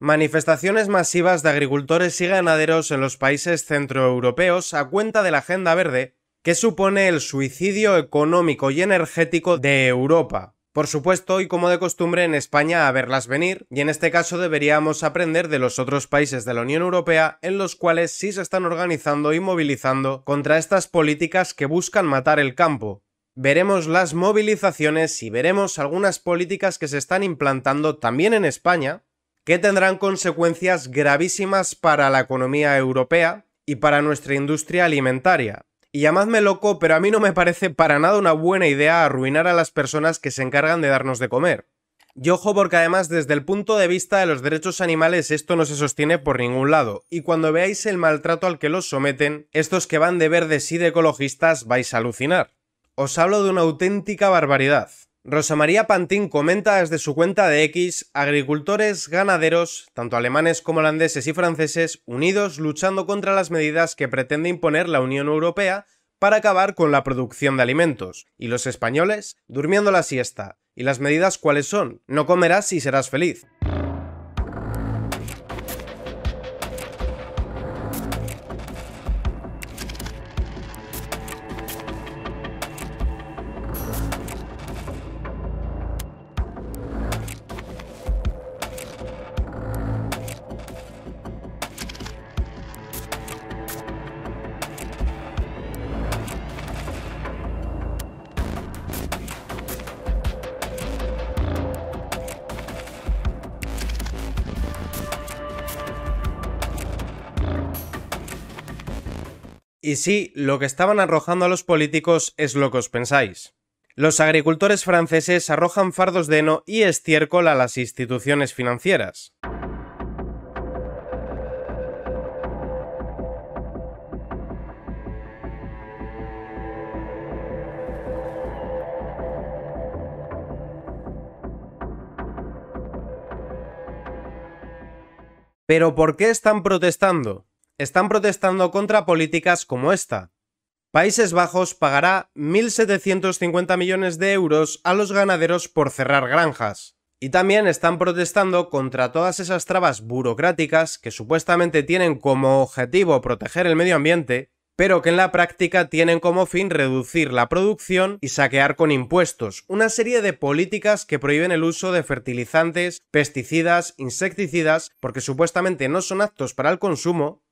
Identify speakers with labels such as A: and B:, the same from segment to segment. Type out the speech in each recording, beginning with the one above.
A: Manifestaciones masivas de agricultores y ganaderos en los países centroeuropeos a cuenta de la Agenda Verde, que supone el suicidio económico y energético de Europa. Por supuesto, y como de costumbre en España a verlas venir, y en este caso deberíamos aprender de los otros países de la Unión Europea en los cuales sí se están organizando y movilizando contra estas políticas que buscan matar el campo, veremos las movilizaciones y veremos algunas políticas que se están implantando también en España que tendrán consecuencias gravísimas para la economía europea y para nuestra industria alimentaria. Y llamadme loco, pero a mí no me parece para nada una buena idea arruinar a las personas que se encargan de darnos de comer. Y ojo porque además desde el punto de vista de los derechos animales esto no se sostiene por ningún lado, y cuando veáis el maltrato al que los someten, estos que van de verdes y de ecologistas vais a alucinar. Os hablo de una auténtica barbaridad. Rosa María Pantín comenta desde su cuenta de X, agricultores, ganaderos, tanto alemanes como holandeses y franceses, unidos luchando contra las medidas que pretende imponer la Unión Europea para acabar con la producción de alimentos, y los españoles durmiendo la siesta. ¿Y las medidas cuáles son? No comerás y serás feliz. Y sí, lo que estaban arrojando a los políticos es lo que os pensáis. Los agricultores franceses arrojan fardos de heno y estiércol a las instituciones financieras. ¿Pero por qué están protestando? están protestando contra políticas como esta. Países Bajos pagará 1.750 millones de euros a los ganaderos por cerrar granjas. Y también están protestando contra todas esas trabas burocráticas que supuestamente tienen como objetivo proteger el medio ambiente, pero que en la práctica tienen como fin reducir la producción y saquear con impuestos, una serie de políticas que prohíben el uso de fertilizantes, pesticidas, insecticidas, porque supuestamente no son aptos para el consumo,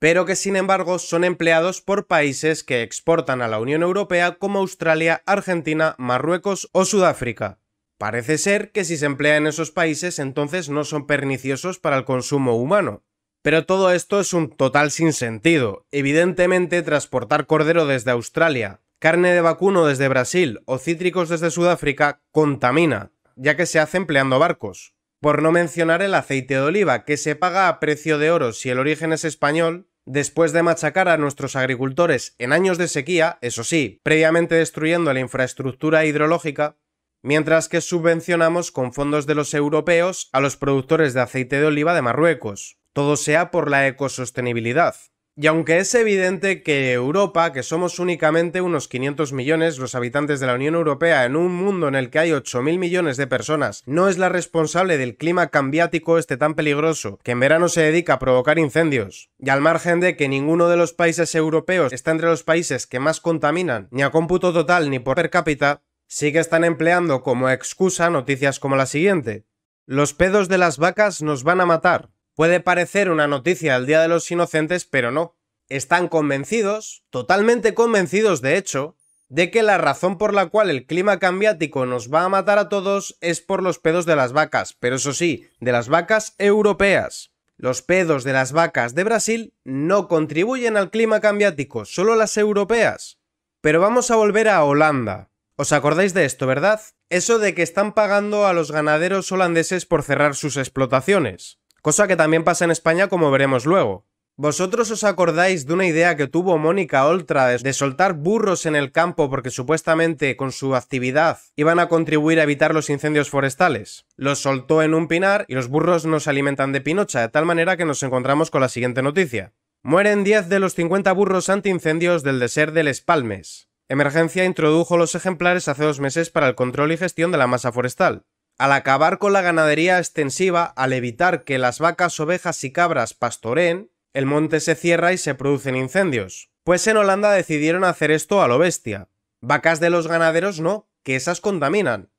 A: pero que sin embargo son empleados por países que exportan a la Unión Europea como Australia, Argentina, Marruecos o Sudáfrica. Parece ser que si se emplea en esos países entonces no son perniciosos para el consumo humano. Pero todo esto es un total sinsentido. Evidentemente, transportar cordero desde Australia, carne de vacuno desde Brasil o cítricos desde Sudáfrica contamina, ya que se hace empleando barcos. Por no mencionar el aceite de oliva, que se paga a precio de oro si el origen es español, después de machacar a nuestros agricultores en años de sequía, eso sí, previamente destruyendo la infraestructura hidrológica, mientras que subvencionamos con fondos de los europeos a los productores de aceite de oliva de Marruecos. Todo sea por la ecosostenibilidad. Y aunque es evidente que Europa, que somos únicamente unos 500 millones los habitantes de la Unión Europea en un mundo en el que hay 8.000 millones de personas, no es la responsable del clima cambiático este tan peligroso, que en verano se dedica a provocar incendios, y al margen de que ninguno de los países europeos está entre los países que más contaminan, ni a cómputo total ni por per cápita, sigue están empleando como excusa noticias como la siguiente. Los pedos de las vacas nos van a matar, Puede parecer una noticia al Día de los Inocentes, pero no. Están convencidos, totalmente convencidos de hecho, de que la razón por la cual el clima cambiático nos va a matar a todos es por los pedos de las vacas, pero eso sí, de las vacas europeas. Los pedos de las vacas de Brasil no contribuyen al clima cambiático, solo las europeas. Pero vamos a volver a Holanda. ¿Os acordáis de esto, verdad? Eso de que están pagando a los ganaderos holandeses por cerrar sus explotaciones cosa que también pasa en España como veremos luego. ¿Vosotros os acordáis de una idea que tuvo Mónica Oltra de soltar burros en el campo porque supuestamente con su actividad iban a contribuir a evitar los incendios forestales? Los soltó en un pinar y los burros nos alimentan de pinocha, de tal manera que nos encontramos con la siguiente noticia. Mueren 10 de los 50 burros antiincendios del desierto de Les Palmes. Emergencia introdujo los ejemplares hace dos meses para el control y gestión de la masa forestal. Al acabar con la ganadería extensiva, al evitar que las vacas, ovejas y cabras pastoreen, el monte se cierra y se producen incendios. Pues en Holanda decidieron hacer esto a lo bestia. Vacas de los ganaderos no, que esas contaminan.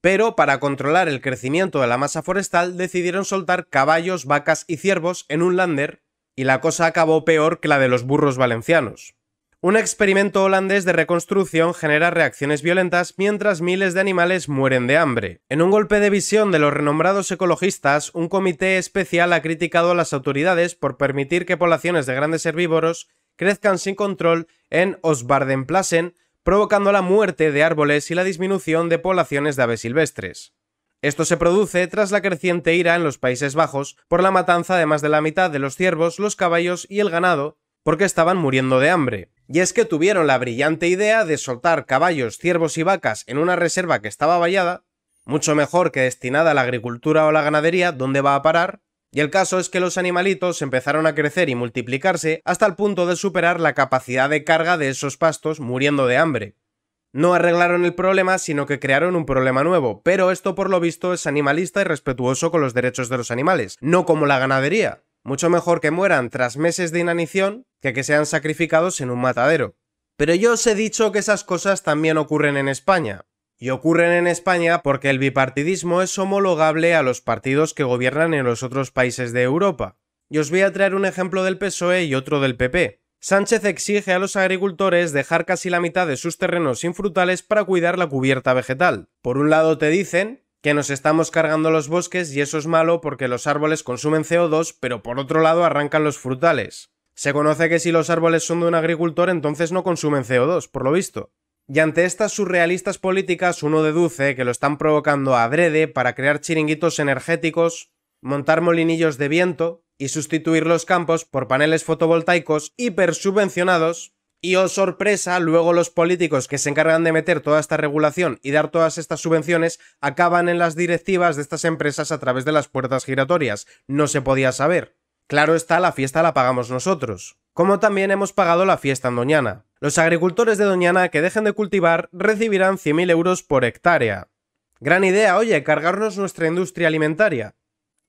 A: Pero para controlar el crecimiento de la masa forestal decidieron soltar caballos, vacas y ciervos en un lander, y la cosa acabó peor que la de los burros valencianos. Un experimento holandés de reconstrucción genera reacciones violentas mientras miles de animales mueren de hambre. En un golpe de visión de los renombrados ecologistas, un comité especial ha criticado a las autoridades por permitir que poblaciones de grandes herbívoros crezcan sin control en Osbardenplassen, provocando la muerte de árboles y la disminución de poblaciones de aves silvestres. Esto se produce tras la creciente ira en los Países Bajos por la matanza de más de la mitad de los ciervos, los caballos y el ganado, porque estaban muriendo de hambre y es que tuvieron la brillante idea de soltar caballos, ciervos y vacas en una reserva que estaba vallada, mucho mejor que destinada a la agricultura o la ganadería, ¿dónde va a parar, y el caso es que los animalitos empezaron a crecer y multiplicarse hasta el punto de superar la capacidad de carga de esos pastos muriendo de hambre. No arreglaron el problema, sino que crearon un problema nuevo, pero esto por lo visto es animalista y respetuoso con los derechos de los animales, no como la ganadería, mucho mejor que mueran tras meses de inanición que que sean sacrificados en un matadero. Pero yo os he dicho que esas cosas también ocurren en España. Y ocurren en España porque el bipartidismo es homologable a los partidos que gobiernan en los otros países de Europa. Y os voy a traer un ejemplo del PSOE y otro del PP. Sánchez exige a los agricultores dejar casi la mitad de sus terrenos sin frutales para cuidar la cubierta vegetal. Por un lado te dicen que nos estamos cargando los bosques y eso es malo porque los árboles consumen CO2, pero por otro lado arrancan los frutales. Se conoce que si los árboles son de un agricultor entonces no consumen CO2, por lo visto. Y ante estas surrealistas políticas uno deduce que lo están provocando a adrede para crear chiringuitos energéticos, montar molinillos de viento y sustituir los campos por paneles fotovoltaicos subvencionados. Y oh sorpresa, luego los políticos que se encargan de meter toda esta regulación y dar todas estas subvenciones acaban en las directivas de estas empresas a través de las puertas giratorias. No se podía saber. Claro está, la fiesta la pagamos nosotros. Como también hemos pagado la fiesta en Doñana. Los agricultores de Doñana que dejen de cultivar recibirán 100.000 euros por hectárea. Gran idea, oye, cargarnos nuestra industria alimentaria.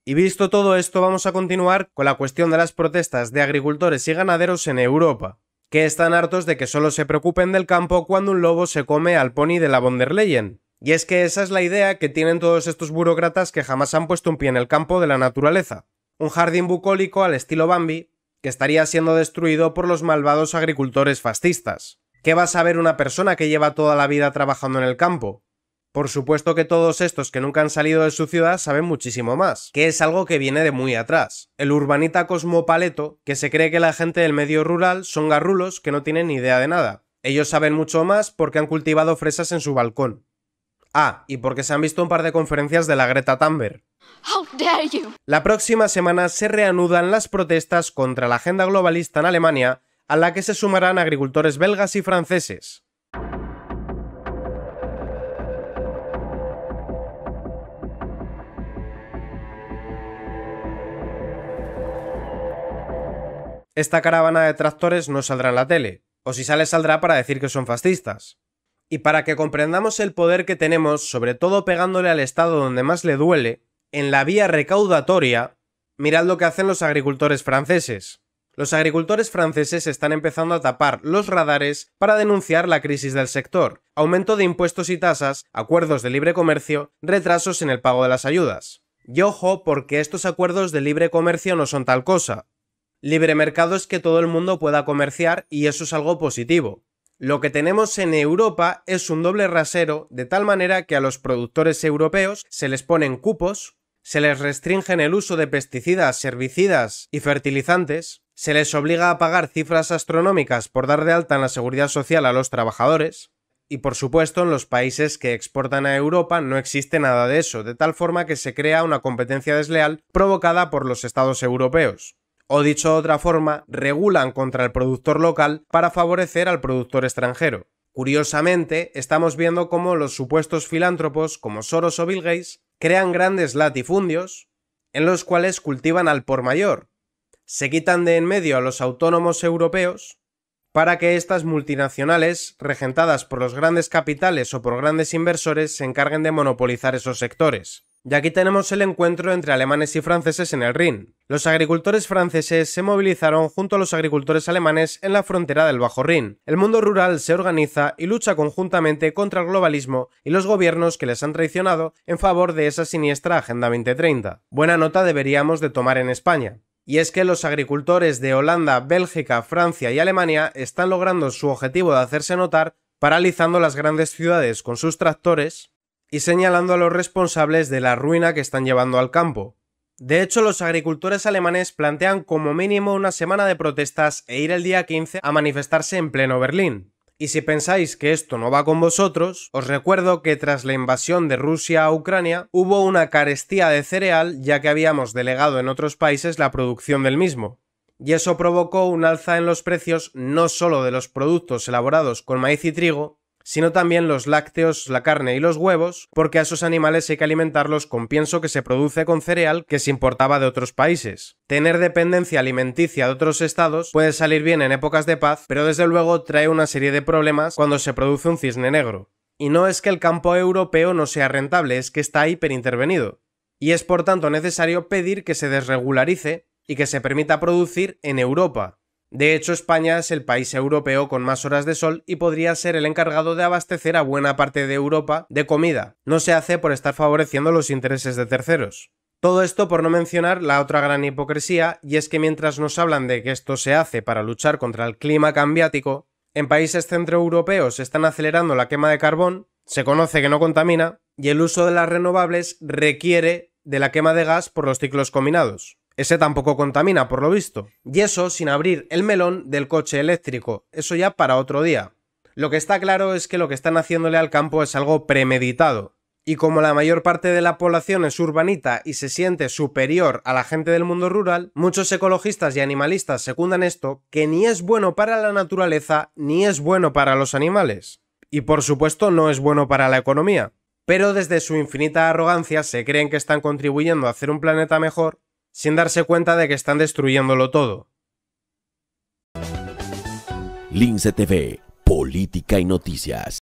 A: Y visto todo esto, vamos a continuar con la cuestión de las protestas de agricultores y ganaderos en Europa que están hartos de que solo se preocupen del campo cuando un lobo se come al pony de la vonderleyen Y es que esa es la idea que tienen todos estos burócratas que jamás han puesto un pie en el campo de la naturaleza. Un jardín bucólico al estilo Bambi, que estaría siendo destruido por los malvados agricultores fascistas. ¿Qué va a saber una persona que lleva toda la vida trabajando en el campo? Por supuesto que todos estos que nunca han salido de su ciudad saben muchísimo más, que es algo que viene de muy atrás. El urbanita cosmopaleto, que se cree que la gente del medio rural son garrulos que no tienen ni idea de nada. Ellos saben mucho más porque han cultivado fresas en su balcón. Ah, y porque se han visto un par de conferencias de la Greta Thunberg. La próxima semana se reanudan las protestas contra la agenda globalista en Alemania, a la que se sumarán agricultores belgas y franceses. esta caravana de tractores no saldrá en la tele, o si sale saldrá para decir que son fascistas. Y para que comprendamos el poder que tenemos, sobre todo pegándole al Estado donde más le duele, en la vía recaudatoria, mirad lo que hacen los agricultores franceses. Los agricultores franceses están empezando a tapar los radares para denunciar la crisis del sector, aumento de impuestos y tasas, acuerdos de libre comercio, retrasos en el pago de las ayudas. Y ojo porque estos acuerdos de libre comercio no son tal cosa, Libre mercado es que todo el mundo pueda comerciar y eso es algo positivo. Lo que tenemos en Europa es un doble rasero de tal manera que a los productores europeos se les ponen cupos, se les restringen el uso de pesticidas, herbicidas y fertilizantes, se les obliga a pagar cifras astronómicas por dar de alta en la seguridad social a los trabajadores, y por supuesto en los países que exportan a Europa no existe nada de eso, de tal forma que se crea una competencia desleal provocada por los estados europeos o dicho de otra forma, regulan contra el productor local para favorecer al productor extranjero. Curiosamente, estamos viendo cómo los supuestos filántropos como Soros o Bill Gates crean grandes latifundios en los cuales cultivan al por mayor, se quitan de en medio a los autónomos europeos para que estas multinacionales, regentadas por los grandes capitales o por grandes inversores, se encarguen de monopolizar esos sectores. Y aquí tenemos el encuentro entre alemanes y franceses en el Rin. Los agricultores franceses se movilizaron junto a los agricultores alemanes en la frontera del Bajo Rin. El mundo rural se organiza y lucha conjuntamente contra el globalismo y los gobiernos que les han traicionado en favor de esa siniestra Agenda 2030. Buena nota deberíamos de tomar en España. Y es que los agricultores de Holanda, Bélgica, Francia y Alemania están logrando su objetivo de hacerse notar paralizando las grandes ciudades con sus tractores y señalando a los responsables de la ruina que están llevando al campo. De hecho, los agricultores alemanes plantean como mínimo una semana de protestas e ir el día 15 a manifestarse en pleno Berlín. Y si pensáis que esto no va con vosotros, os recuerdo que tras la invasión de Rusia a Ucrania hubo una carestía de cereal ya que habíamos delegado en otros países la producción del mismo. Y eso provocó un alza en los precios no solo de los productos elaborados con maíz y trigo, sino también los lácteos, la carne y los huevos, porque a esos animales hay que alimentarlos con pienso que se produce con cereal que se importaba de otros países. Tener dependencia alimenticia de otros estados puede salir bien en épocas de paz, pero desde luego trae una serie de problemas cuando se produce un cisne negro. Y no es que el campo europeo no sea rentable, es que está hiperintervenido. Y es por tanto necesario pedir que se desregularice y que se permita producir en Europa, de hecho, España es el país europeo con más horas de sol y podría ser el encargado de abastecer a buena parte de Europa de comida. No se hace por estar favoreciendo los intereses de terceros. Todo esto por no mencionar la otra gran hipocresía, y es que mientras nos hablan de que esto se hace para luchar contra el clima cambiático, en países centroeuropeos están acelerando la quema de carbón, se conoce que no contamina, y el uso de las renovables requiere de la quema de gas por los ciclos combinados. Ese tampoco contamina, por lo visto. Y eso sin abrir el melón del coche eléctrico. Eso ya para otro día. Lo que está claro es que lo que están haciéndole al campo es algo premeditado. Y como la mayor parte de la población es urbanita y se siente superior a la gente del mundo rural, muchos ecologistas y animalistas secundan esto, que ni es bueno para la naturaleza ni es bueno para los animales. Y por supuesto no es bueno para la economía. Pero desde su infinita arrogancia se creen que están contribuyendo a hacer un planeta mejor sin darse cuenta de que están destruyéndolo todo. Lince TV, política y noticias.